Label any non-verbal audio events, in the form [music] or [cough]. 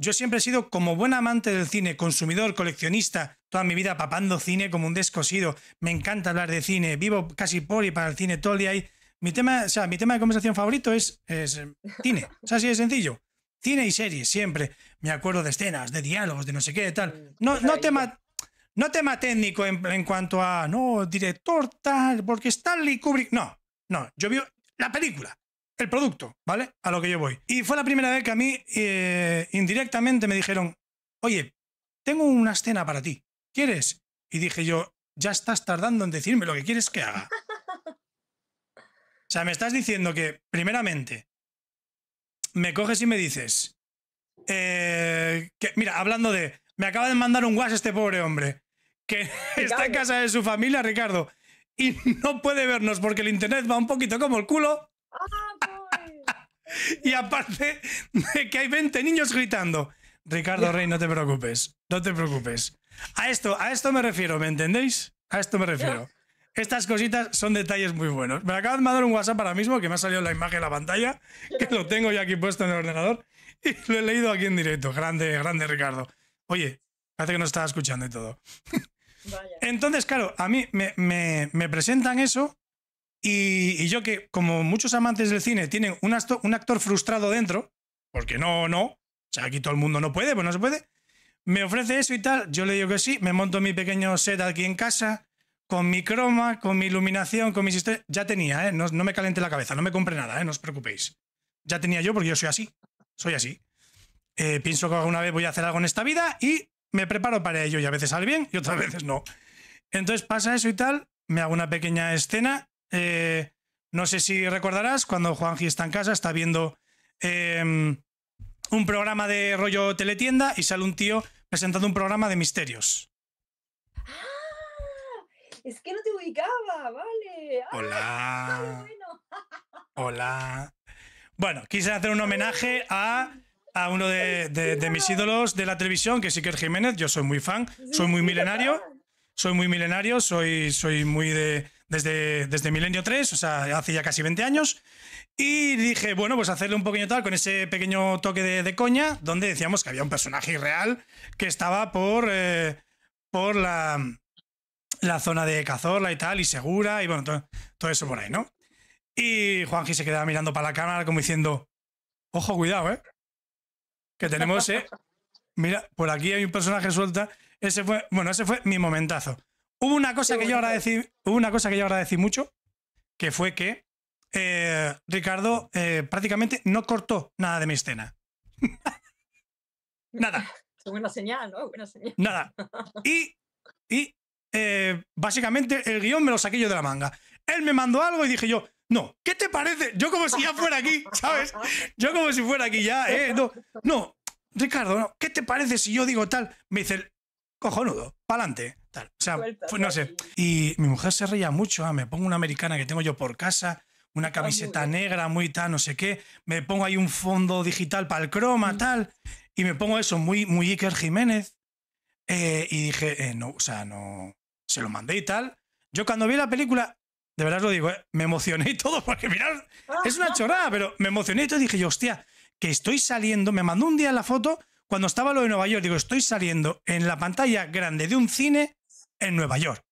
Yo siempre he sido como buen amante del cine, consumidor, coleccionista, toda mi vida papando cine como un descosido. Me encanta hablar de cine, vivo casi por y para el cine todo Y mi tema, o sea, mi tema de conversación favorito es, eh, cine. O [laughs] sea, así de sencillo. Cine y series, siempre. Me acuerdo de escenas, de diálogos, de no sé qué, de tal. Mm, no, no tema, no tema técnico en, cuanto a, no, director tal, porque Stanley Kubrick. No, no, yo vi la película el producto, ¿vale? A lo que yo voy. Y fue la primera vez que a mí eh, indirectamente me dijeron, oye, tengo una escena para ti, ¿quieres? Y dije yo, ya estás tardando en decirme lo que quieres que haga. O sea, me estás diciendo que, primeramente, me coges y me dices, eh, que, mira, hablando de, me acaba de mandar un WhatsApp este pobre hombre, que [laughs] está en casa de su familia, Ricardo, y no puede vernos porque el internet va un poquito como el culo. Ah, pues. y aparte de que hay 20 niños gritando. Ricardo Rey, no te preocupes, no te preocupes. A esto, a esto me refiero, ¿me entendéis? A esto me refiero. Estas cositas son detalles muy buenos. Me acaban de mandar un WhatsApp ahora mismo que me ha salido la imagen en la pantalla, que lo tengo ya aquí puesto en el ordenador y lo he leído aquí en directo. Grande, grande Ricardo. Oye, parece que no estaba escuchando y todo. Entonces, claro, a mí me presentan eso y, yo que, como muchos amantes del cine, tienen un, actor, frustrado dentro, porque no, no, o sea, aquí todo el mundo no puede, pues no se puede, me ofrece eso y tal, yo le digo que sí, me monto mi pequeño set aquí en casa, con mi croma, con mi iluminación, con mis historias, ya tenía, ¿eh? no, me caliente la cabeza, no me compré nada, ¿eh? no os preocupéis. Ya tenía yo porque yo soy así, soy así. Eh, pienso que alguna vez voy a hacer algo en esta vida y me preparo para ello y a veces sale bien y otras veces no. Entonces pasa eso y tal, me hago una pequeña escena eh, no sé si recordarás, cuando Juanji está en casa, está viendo em, un programa de rollo teletienda y sale un tío presentando un programa de misterios. ¡Ah! Es que no te ubicaba, vale. ¡Ah! Hola. [laughs] [laughs] Hola. Bueno, quise hacer un homenaje a, a uno de, mis ídolos de la televisión, que es Iker Jiménez. Yo soy muy fan, soy muy milenario. Soy muy milenario, soy, soy muy de, desde, desde Milenio 3, o sea, hace ya casi 20 años. Y dije, bueno, pues hacerle un poquito tal con ese pequeño toque de, coña, donde decíamos que había un personaje irreal que estaba por, eh, por la, la zona de Cazorla y tal, y segura, y bueno, todo, eso por ahí, ¿no? Y Juanji se quedaba mirando para la cámara como diciendo, ojo, cuidado, ¿eh? Que tenemos, ¿eh? [laughs] Mira, por aquí hay un personaje suelta. Ese fue, bueno, ese fue mi momentazo. Hubo una cosa que yo agradecí, hubo una cosa que yo agradecí mucho, que fue que eh, Ricardo eh, prácticamente no cortó nada de mi escena. [laughs] nada. [laughs] buena señal, ¿no? Buena señal. Nada. Y, eh, básicamente el guión me lo saqué yo de la manga. Él me mandó algo y dije yo, no, ¿qué te parece? Yo como si ya fuera aquí, [laughs] ¿sabes? Yo como si fuera aquí ya, ¿eh? No, Ricardo, no, ¿qué te parece si yo digo tal? Me dice, cojonudo, pa'lante. O sea, no sé. Y mi mujer se reía mucho. Ah, me pongo una americana que tengo yo por casa, una camiseta negra, muy tal, no sé qué. Me pongo ahí un fondo digital para el croma, tal. Y me pongo eso, muy, muy Iker Jiménez. Eh, y dije, eh, no, o sea, no. Se lo mandé y tal. Yo cuando vi la película, de verdad lo digo, eh, me emocioné y todo, [laughs] porque mirad, es una chorrada, pero me emocioné y todo. dije, yo, hostia, que estoy saliendo. Me mandó un día la foto cuando estaba lo de Nueva York. Digo, estoy saliendo en la pantalla grande de un cine en Nueva York.